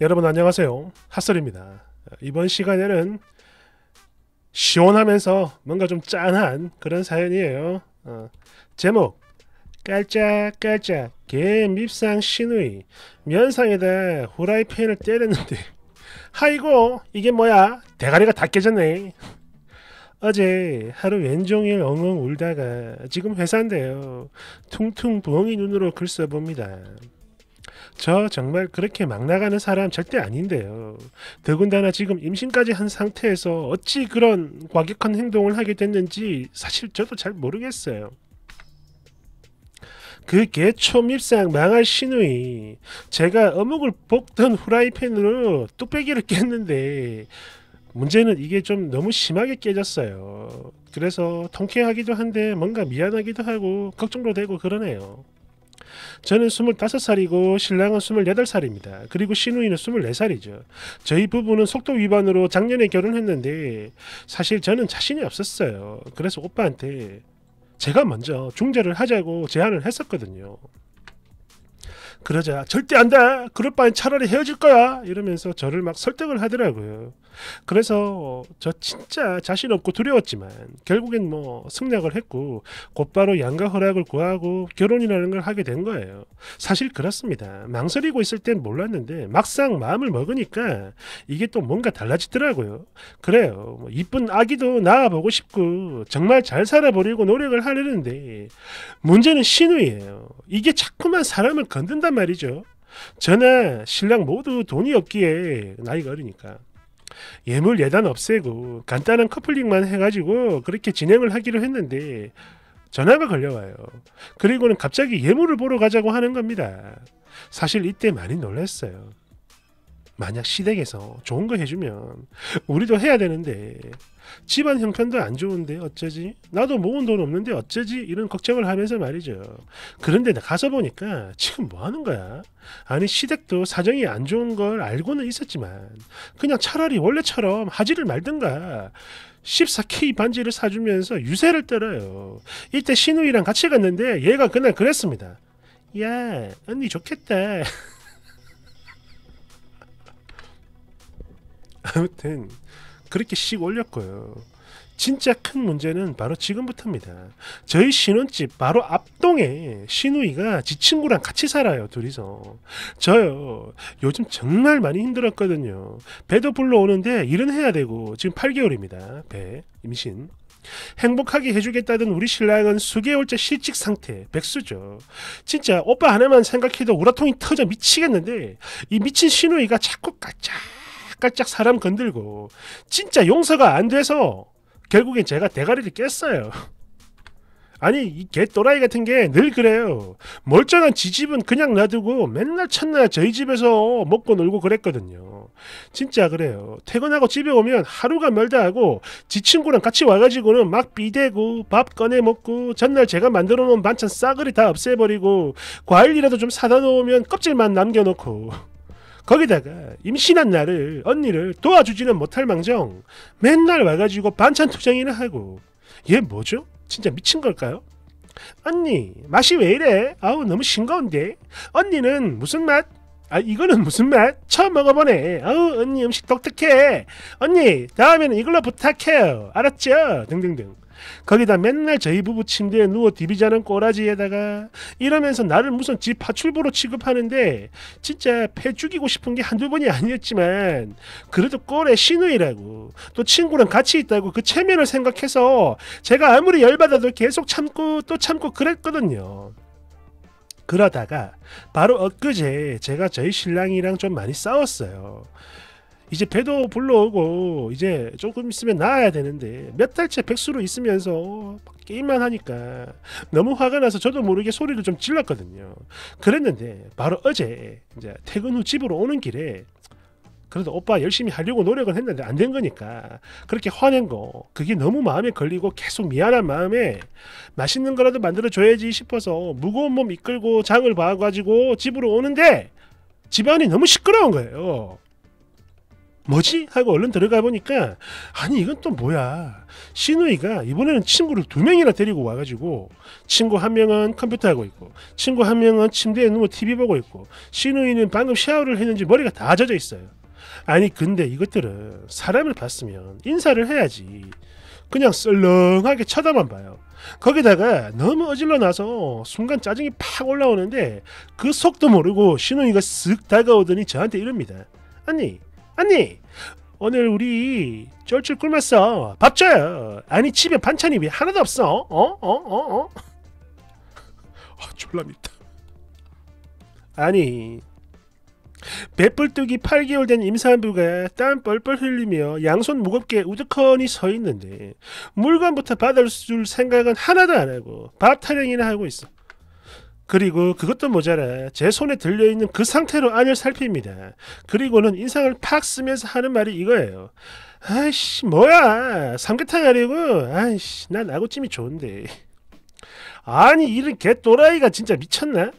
여러분 안녕하세요 핫설입니다 이번 시간에는 시원하면서 뭔가 좀 짠한 그런 사연이에요 어, 제목 깔짝깔짝 개 밉상 시누이 면상에다 후라이팬을 때렸는데 아이고 이게 뭐야 대가리가 다 깨졌네 어제 하루 왼종일 엉엉 울다가 지금 회사인데요 퉁퉁 부엉이 눈으로 글 써봅니다 저 정말 그렇게 막 나가는 사람 절대 아닌데요. 더군다나 지금 임신까지 한 상태에서 어찌 그런 과격한 행동을 하게 됐는지 사실 저도 잘 모르겠어요. 그 개초 밉상 망할 시누이 제가 어묵을 볶던 후라이팬으로 뚝배기를 깼는데 문제는 이게 좀 너무 심하게 깨졌어요. 그래서 통쾌하기도 한데 뭔가 미안하기도 하고 걱정도 되고 그러네요. 저는 25살이고 신랑은 28살입니다. 그리고 시누이는 24살이죠. 저희 부부는 속도 위반으로 작년에 결혼했는데 사실 저는 자신이 없었어요. 그래서 오빠한테 제가 먼저 중재를 하자고 제안을 했었거든요. 그러자 절대 안 돼. 그럴 바엔 차라리 헤어질 거야. 이러면서 저를 막 설득을 하더라고요. 그래서 저 진짜 자신 없고 두려웠지만 결국엔 뭐 승낙을 했고 곧바로 양가 허락을 구하고 결혼이라는 걸 하게 된 거예요. 사실 그렇습니다. 망설이고 있을 땐 몰랐는데 막상 마음을 먹으니까 이게 또 뭔가 달라지더라고요. 그래요. 뭐 이쁜 아기도 낳아보고 싶고 정말 잘 살아보려고 노력을 하려는데 문제는 신우예요. 이게 자꾸만 사람을 건든다 말이죠. 전하 신랑 모두 돈이 없기에 나이가 어리니까 예물 예단 없애고 간단한 커플링만 해가지고 그렇게 진행을 하기로 했는데 전화가 걸려와요. 그리고는 갑자기 예물을 보러 가자고 하는 겁니다. 사실 이때 많이 놀랐어요. 만약 시댁에서 좋은 거 해주면 우리도 해야 되는데 집안 형편도 안 좋은데 어쩌지? 나도 모은 돈 없는데 어쩌지? 이런 걱정을 하면서 말이죠. 그런데 가서 보니까 지금 뭐 하는 거야? 아니 시댁도 사정이 안 좋은 걸 알고는 있었지만 그냥 차라리 원래처럼 하지를 말든가 14K 반지를 사주면서 유세를 떨어요. 이때 신우이랑 같이 갔는데 얘가 그날 그랬습니다. 야 언니 좋겠다. 아무튼 그렇게 씩올렸고요 진짜 큰 문제는 바로 지금부터입니다. 저희 신혼집 바로 앞동에 신우이가 지 친구랑 같이 살아요, 둘이서. 저요, 요즘 정말 많이 힘들었거든요. 배도 불러오는데 일은 해야 되고, 지금 8개월입니다. 배, 임신. 행복하게 해주겠다던 우리 신랑은 수개월째 실직 상태, 백수죠. 진짜 오빠 하나만 생각해도 우라통이 터져 미치겠는데, 이 미친 신우이가 자꾸 까짝 깔짝깔짝 사람 건들고 진짜 용서가 안 돼서 결국엔 제가 대가리를 깼어요. 아니 이 개또라이 같은 게 늘 그래요. 멀쩡한 지 집은 그냥 놔두고 맨날 첫날 저희 집에서 먹고 놀고 그랬거든요. 진짜 그래요. 퇴근하고 집에 오면 하루가 멀다 하고 지 친구랑 같이 와가지고는 막 비대고 밥 꺼내 먹고 전날 제가 만들어 놓은 반찬 싸그리 다 없애버리고 과일이라도 좀 사다 놓으면 껍질만 남겨놓고 거기다가 임신한 나를 언니를 도와주지는 못할 망정 맨날 와가지고 반찬 투쟁이나 하고 얘 뭐죠? 진짜 미친 걸까요? 언니 맛이 왜 이래? 아우 너무 싱거운데 언니는 무슨 맛? 아 이거는 무슨 맛? 처음 먹어보네 아우 언니 음식 독특해 언니 다음에는 이걸로 부탁해요 알았죠? 등등등 거기다 맨날 저희 부부 침대에 누워 디비자는 꼬라지에다가 이러면서 나를 무슨 집 파출부로 취급하는데 진짜 폐 죽이고 싶은 게 한두 번이 아니었지만 그래도 꼴의 신우이라고 또 친구랑 같이 있다고 그 체면을 생각해서 제가 아무리 열받아도 계속 참고 또 참고 그랬거든요. 그러다가 바로 엊그제 제가 저희 신랑이랑 좀 많이 싸웠어요. 이제 배도 불러오고 이제 조금 있으면 나아야 되는데 몇 달째 백수로 있으면서 게임만 하니까 너무 화가 나서 저도 모르게 소리를 좀 질렀거든요. 그랬는데 바로 어제 이제 퇴근 후 집으로 오는 길에 그래도 오빠 열심히 하려고 노력은 했는데 안 된 거니까 그렇게 화낸 거 그게 너무 마음에 걸리고 계속 미안한 마음에 맛있는 거라도 만들어 줘야지 싶어서 무거운 몸 이끌고 장을 봐가지고 집으로 오는데 집안이 너무 시끄러운 거예요. 뭐지? 하고 얼른 들어가 보니까 아니 이건 또 뭐야 신우이가 이번에는 친구를 두 명이나 데리고 와가지고 친구 한 명은 컴퓨터 하고 있고 친구 한 명은 침대에 누워 TV 보고 있고 신우이는 방금 샤워를 했는지 머리가 다 젖어 있어요 아니 근데 이것들은 사람을 봤으면 인사를 해야지 그냥 썰렁하게 쳐다만 봐요 거기다가 너무 어질러나서 순간 짜증이 팍 올라오는데 그 속도 모르고 신우이가쓱 다가오더니 저한테 이릅니다 아니 아니 오늘 우리 쫄쫄 굶었어 밥 줘요 아니 집에 반찬이 왜 하나도 없어 어? 어? 어? 어? 아 졸라 밉다 아니 배불뚝이 8개월 된 임산부가 땀 뻘뻘 흘리며 양손 무겁게 우두커니 서 있는데 물건부터 받을 줄 생각은 하나도 안 하고 밥 타령이나 하고 있어. 그리고 그것도 모자라 제 손에 들려있는 그 상태로 안을 살핍니다. 그리고는 인상을 팍 쓰면서 하는 말이 이거예요. 아이씨 뭐야 삼계탕 아니고 아이씨 난 아구찜이 좋은데 아니 이런 개또라이가 진짜 미쳤나?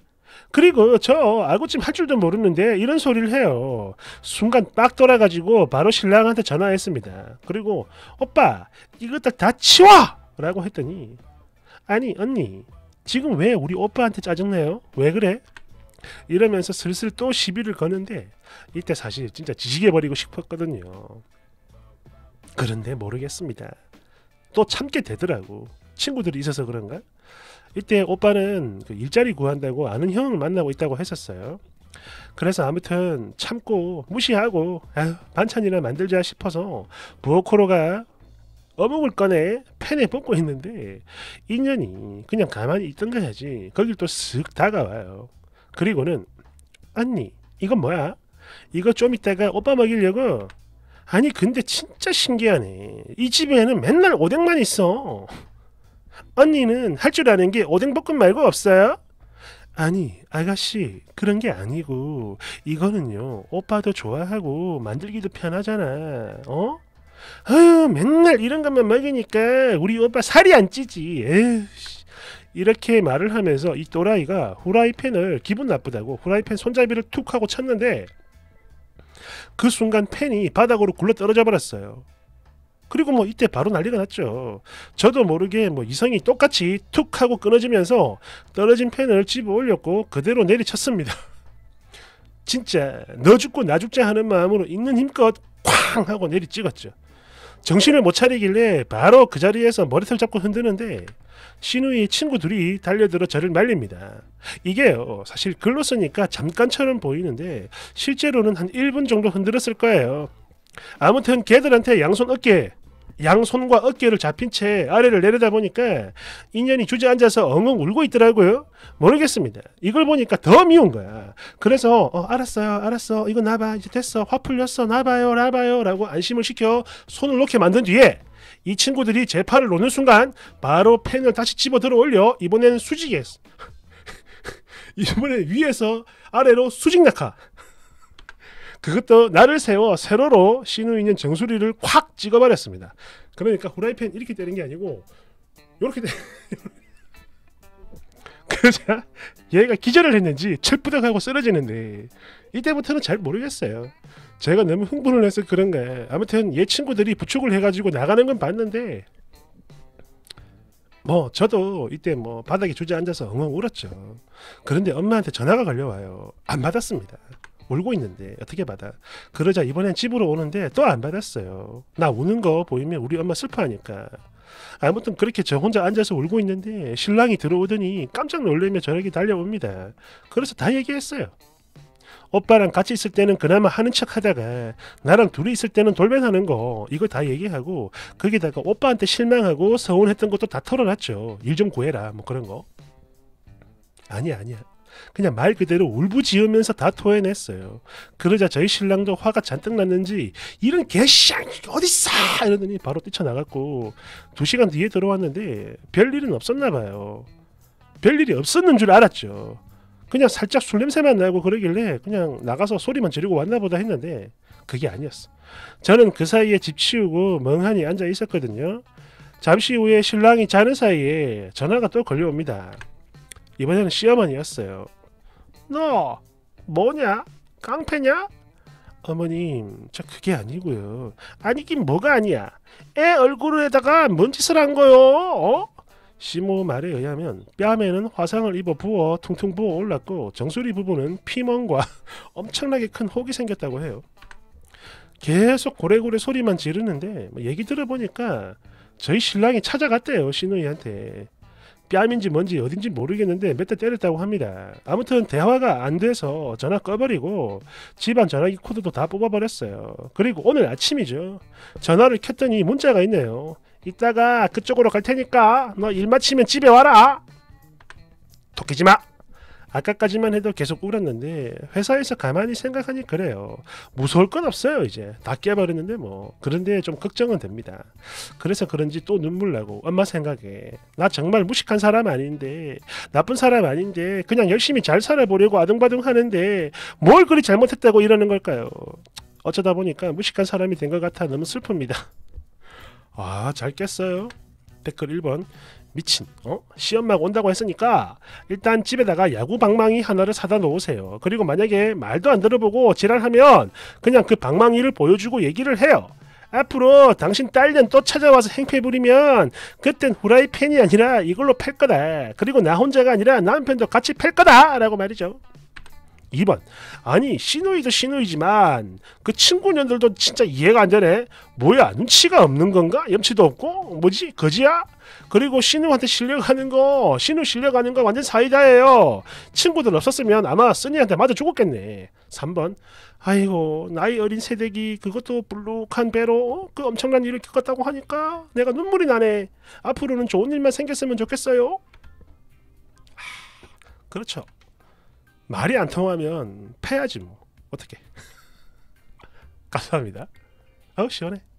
그리고 저 아구찜 할 줄도 모르는데 이런 소리를 해요. 순간 빡 돌아가지고 바로 신랑한테 전화했습니다. 그리고 오빠 이것다 다 치워! 라고 했더니 아니 언니 지금 왜 우리 오빠한테 짜증내요? 왜 그래? 이러면서 슬슬 또 시비를 거는데 이때 사실 진짜 지지게버리고 싶었거든요. 그런데 모르겠습니다. 또 참게 되더라고. 친구들이 있어서 그런가? 이때 오빠는 그 일자리 구한다고 아는 형을 만나고 있다고 했었어요. 그래서 아무튼 참고 무시하고 반찬이나 만들자 싶어서 부엌코로가 어묵을 꺼내 팬에 볶고 있는데 인연이 그냥 가만히 있던 것야지 거길 또 쓱 다가와요. 그리고는 언니 이건 뭐야? 이거 좀 이따가 오빠 먹이려고 아니 근데 진짜 신기하네 이 집에는 맨날 오뎅만 있어 언니는 할 줄 아는 게 오뎅볶음 말고 없어요? 아니 아가씨 그런 게 아니고 이거는요 오빠도 좋아하고 만들기도 편하잖아 어? 아유 맨날 이런 것만 먹이니까 우리 오빠 살이 안 찌지 에이씨. 이렇게 말을 하면서 이 또라이가 후라이팬을 기분 나쁘다고 후라이팬 손잡이를 툭 하고 쳤는데 그 순간 팬이 바닥으로 굴러 떨어져 버렸어요. 그리고 뭐 이때 바로 난리가 났죠. 저도 모르게 뭐 이성이 똑같이 툭 하고 끊어지면서 떨어진 팬을 집어 올렸고 그대로 내리쳤습니다. 진짜 너 죽고 나 죽자 하는 마음으로 있는 힘껏 쾅 하고 내리 찍었죠. 정신을 못 차리길래 바로 그 자리에서 머리털 잡고 흔드는데 신우이 친구 들이 달려들어 저를 말립니다. 이게 어, 사실 글로 쓰니까 잠깐처럼 보이는데 실제로는 한 1분 정도 흔들었을 거예요. 아무튼 걔들한테 양손 어깨 양손과 어깨를 잡힌 채 아래를 내려다보니까 인연이 주저앉아서 엉엉 울고 있더라고요. 모르겠습니다. 이걸 보니까 더 미운 거야. 그래서 어, 알았어요. 알았어. 이거 놔봐. 이제 됐어. 화 풀렸어. 놔봐요. 놔봐요. 라고 안심을 시켜 손을 놓게 만든 뒤에 이 친구들이 제 팔을 놓는 순간 바로 팬을 다시 집어 들어올려 이번에는 수직에 이번에 위에서 아래로 수직 낙하 그것도 나를 세워 세로로 신우 있는 정수리를 확 찍어버렸습니다. 그러니까 후라이팬 이렇게 때린 게 아니고 이렇게 때. 그러자 얘가 기절을 했는지 철부덕하고 쓰러지는데 이때부터는 잘 모르겠어요. 제가 너무 흥분을 해서 그런가. 아무튼 얘 친구들이 부축을 해가지고 나가는 건 봤는데 뭐 저도 이때 뭐 바닥에 주저앉아서 엉엉 울었죠. 그런데 엄마한테 전화가 걸려와요. 안 받았습니다. 울고 있는데 어떻게 받아 그러자 이번엔 집으로 오는데 또 안 받았어요 나 우는 거 보이면 우리 엄마 슬퍼하니까 아무튼 그렇게 저 혼자 앉아서 울고 있는데 신랑이 들어오더니 깜짝 놀래며 저에게 달려옵니다 그래서 다 얘기했어요 오빠랑 같이 있을 때는 그나마 하는 척 하다가 나랑 둘이 있을 때는 돌변하는 거 이거 다 얘기하고 거기다가 오빠한테 실망하고 서운했던 것도 다 털어놨죠 일 좀 구해라 뭐 그런 거 아니야 아니야 그냥 말 그대로 울부짖으면서 다 토해냈어요. 그러자 저희 신랑도 화가 잔뜩 났는지 이런 개샹이 어딨어 이러더니 바로 뛰쳐나갔고 두 시간 뒤에 들어왔는데 별일은 없었나 봐요. 별일이 없었는 줄 알았죠. 그냥 살짝 술 냄새만 나고 그러길래 그냥 나가서 소리만 지르고 왔나 보다 했는데 그게 아니었어. 저는 그 사이에 집 치우고 멍하니 앉아 있었거든요. 잠시 후에 신랑이 자는 사이에 전화가 또 걸려옵니다. 이번에는 시어머니였어요. 너 뭐냐? 깡패냐? 어머님, 저 그게 아니고요. 아니긴 뭐가 아니야. 애 얼굴에다가 뭔 짓을 한 거요? 어? 시모 말에 의하면 뺨에는 화상을 입어 부어 퉁퉁 부어 올랐고 정수리 부분은 피멍과 엄청나게 큰 혹이 생겼다고 해요. 계속 고래고래 소리만 지르는데 뭐 얘기 들어보니까 저희 신랑이 찾아갔대요 시누이한테 뺨인지 뭔지 어딘지 모르겠는데 몇 대 때렸다고 합니다. 아무튼 대화가 안 돼서 전화 꺼버리고 집안 전화기 코드도 다 뽑아버렸어요. 그리고 오늘 아침이죠. 전화를 켰더니 문자가 있네요. 이따가 그쪽으로 갈 테니까 너 일 마치면 집에 와라. 토끼지마. 아까까지만 해도 계속 울었는데 회사에서 가만히 생각하니 그래요. 무서울 건 없어요 이제 다 깨버렸는데 뭐 그런데 좀 걱정은 됩니다. 그래서 그런지 또 눈물 나고 엄마 생각에 나 정말 무식한 사람 아닌데 나쁜 사람 아닌데 그냥 열심히 잘 살아보려고 아등바등 하는데 뭘 그리 잘못했다고 이러는 걸까요? 어쩌다 보니까 무식한 사람이 된 것 같아 너무 슬픕니다. 아 잘 깼어요. 댓글 1번 미친 어? 시험막 온다고 했으니까 일단 집에다가 야구 방망이 하나를 사다 놓으세요 그리고 만약에 말도 안 들어보고 지랄하면 그냥 그 방망이를 보여주고 얘기를 해요 앞으로 당신 딸년 또 찾아와서 행패 부리면 그땐 후라이팬이 아니라 이걸로 팰 거다 그리고 나 혼자가 아니라 남편도 같이 팰 거다 라고 말이죠 2번 아니 시누이도시누이지만그 친구 년들도 진짜 이해가 안 되네 뭐야 눈치가 없는 건가 염치도 없고 뭐지 거지야 그리고 신우한테 실려가는 거 신우 실려가는 거 완전 사이다예요 친구들 없었으면 아마 쓰니한테 맞아 죽었겠네 3번 아이고 나이 어린 세대기 그것도 불룩한 배로 어? 그 엄청난 일을 겪었다고 하니까 내가 눈물이 나네 앞으로는 좋은 일만 생겼으면 좋겠어요 그렇죠 말이 안 통하면 패야지 뭐 어떻게 감사합니다 아우 시원해